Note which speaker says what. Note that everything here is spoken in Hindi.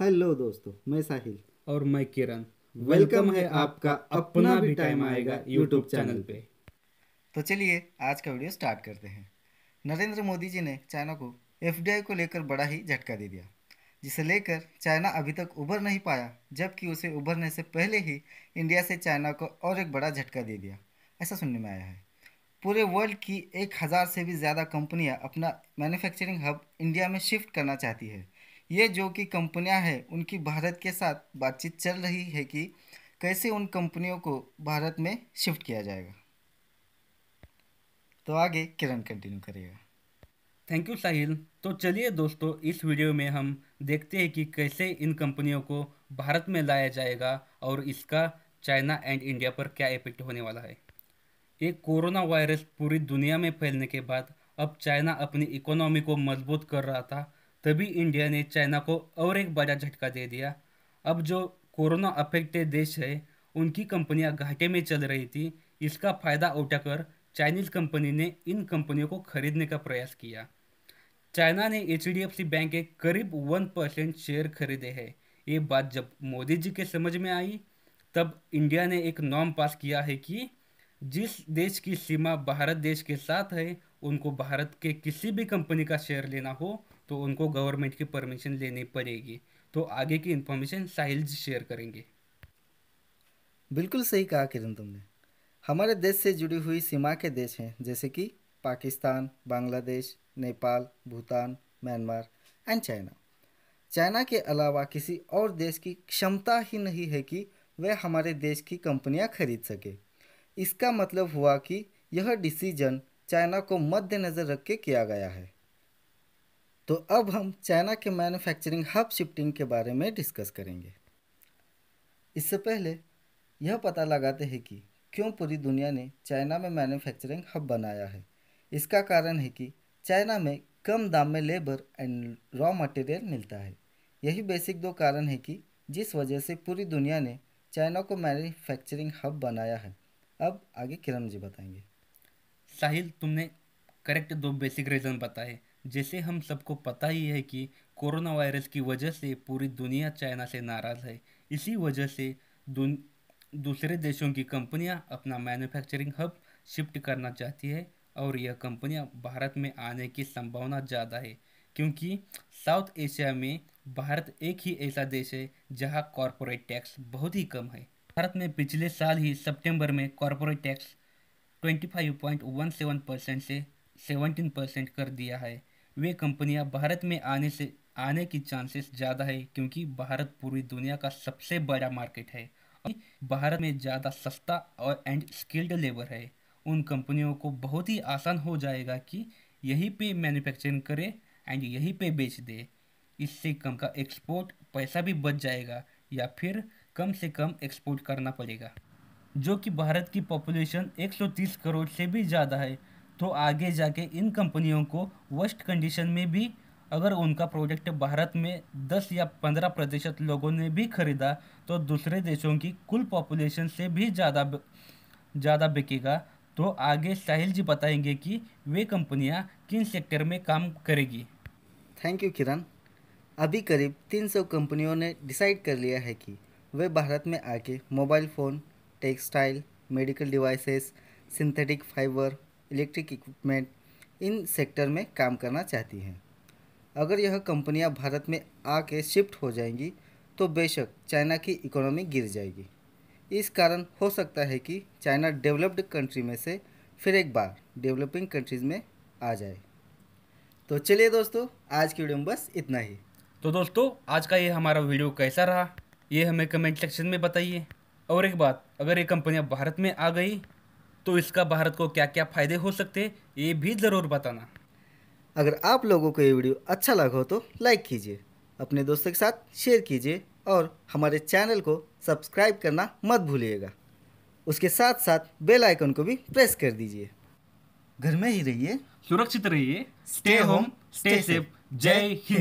Speaker 1: हेलो दोस्तों मैं साहिल और मैं किरण वेलकम है आपका अपना भी टाइम आएगा यूट्यूब चैनल पे तो चलिए आज का वीडियो स्टार्ट करते हैं नरेंद्र मोदी जी ने चाइना को एफ को लेकर बड़ा ही झटका दे दिया जिसे लेकर चाइना अभी तक उभर नहीं पाया जबकि उसे उभरने से पहले ही इंडिया से चाइना को और एक बड़ा झटका दे दिया ऐसा सुनने में आया है पूरे वर्ल्ड की एक हज़ार से भी ज़्यादा कंपनियां अपना मैन्युफैक्चरिंग हब इंडिया में शिफ्ट करना चाहती है ये जो कि कंपनियां हैं उनकी भारत के साथ बातचीत चल रही है कि कैसे उन कंपनियों को भारत में शिफ्ट किया जाएगा तो आगे किरण कंटिन्यू करिएगा
Speaker 2: थैंक यू साहिल तो चलिए दोस्तों इस वीडियो में हम देखते हैं कि कैसे इन कंपनियों को भारत में लाया जाएगा और इसका चाइना एंड इंडिया पर क्या इफेक्ट होने वाला है एक कोरोना वायरस पूरी दुनिया में फैलने के बाद अब चाइना अपनी इकोनॉमी को मजबूत कर रहा था तभी इंडिया ने चाइना को और एक बड़ा झटका दे दिया अब जो कोरोना अफेक्टेड देश है उनकी कंपनियां घाटे में चल रही थी इसका फायदा उठाकर चाइनीज़ कंपनी ने इन कंपनियों को खरीदने का प्रयास किया चाइना ने एच बैंक के करीब वन परसेंट शेयर खरीदे हैं ये बात जब मोदी जी के समझ में आई तब इंडिया ने एक नॉर्म पास किया है कि जिस देश की सीमा भारत देश के साथ है उनको भारत के किसी भी कंपनी का शेयर लेना हो तो उनको गवर्नमेंट की परमिशन लेनी पड़ेगी तो आगे की इन्फॉर्मेशन साहिल जी शेयर करेंगे
Speaker 1: बिल्कुल सही कहा किरण तुमने हमारे देश से जुड़ी हुई सीमा के देश हैं जैसे कि Pakistan Bangladesh Nepal Bhutan Myanmar and China China के अलावा किसी और देश की क्षमता ही नहीं है कि वह हमारे देश की कंपनियां खरीद सके इसका मतलब हुआ कि यह डिसीजन चाइना को मद्देनज़र रख के किया गया है तो अब हम चाइना के मैन्युफैक्चरिंग हब शिफ्टिंग के बारे में डिस्कस करेंगे इससे पहले यह पता लगाते हैं कि क्यों पूरी दुनिया ने चाइना में मैन्युफैक्चरिंग हब बनाया है इसका कारण है कि चाइना में कम दाम में लेबर एंड रॉ मटेरियल मिलता है यही बेसिक दो कारण है कि जिस वजह से पूरी दुनिया ने चाइना को मैन्युफैक्चरिंग हब बनाया है अब आगे किरण जी बताएंगे
Speaker 2: साहिल तुमने करेक्ट दो बेसिक रीज़न बताए जैसे हम सबको पता ही है कि कोरोना वायरस की वजह से पूरी दुनिया चाइना से नाराज़ है इसी वजह से दूसरे देशों की कंपनियां अपना मैन्युफैक्चरिंग हब शिफ्ट करना चाहती है और यह कंपनियां भारत में आने की संभावना ज़्यादा है क्योंकि साउथ एशिया में भारत एक ही ऐसा देश है जहां कॉरपोरेट टैक्स बहुत ही कम है भारत में पिछले साल ही सितंबर में कॉरपोरेट टैक्स 25.17 परसेंट से 17 परसेंट कर दिया है वे कंपनियां भारत में आने से आने की चांसेस ज़्यादा है क्योंकि भारत पूरी दुनिया का सबसे बड़ा मार्केट है और भारत में ज़्यादा सस्ता और एंड स्किल्ड लेबर है उन कंपनियों को बहुत ही आसान हो जाएगा कि यहीं पे मैन्युफैक्चरिंग करे एंड यहीं पे बेच दे इससे कम का एक्सपोर्ट पैसा भी बच जाएगा या फिर कम से कम एक्सपोर्ट करना पड़ेगा जो कि भारत की पॉपुलेशन 130 करोड़ से भी ज़्यादा है तो आगे जाके इन कंपनियों को वर्स्ट कंडीशन में भी अगर उनका प्रोडक्ट भारत में 10 या 15 प्रतिशत लोगों ने भी खरीदा तो दूसरे देशों की कुल पॉपुलेशन से भी ज़्यादा ज़्यादा बिकेगा तो आगे साहिल जी बताएंगे कि वे कंपनियां किन सेक्टर में काम करेगी
Speaker 1: थैंक यू किरण अभी करीब 300 कंपनियों ने डिसाइड कर लिया है कि वे भारत में आके mobile phone textile medical devices synthetic fibre electric equipment इन सेक्टर में काम करना चाहती हैं अगर यह कंपनियां भारत में आके शिफ्ट हो जाएंगी तो बेशक चाइना की इकोनॉमी गिर जाएगी इस कारण हो सकता है कि चाइना डेवलप्ड कंट्री में से फिर एक बार डेवलपिंग कंट्रीज़ में आ जाए तो चलिए दोस्तों आज की वीडियो में बस इतना ही
Speaker 2: तो दोस्तों आज का ये हमारा वीडियो कैसा रहा ये हमें कमेंट सेक्शन में बताइए और एक बात अगर ये कंपनियाँ भारत में आ गई तो इसका भारत को क्या क्या फ़ायदे हो सकते ये भी ज़रूर बताना
Speaker 1: अगर आप लोगों को ये वीडियो अच्छा लगा हो तो लाइक कीजिए अपने दोस्तों के साथ शेयर कीजिए और हमारे चैनल को सब्सक्राइब करना मत भूलिएगा उसके साथ साथ बेल आइकन को भी प्रेस कर दीजिए घर में ही रहिए सुरक्षित
Speaker 2: रहिए स्टे होम स्टे सेफ जय हिंद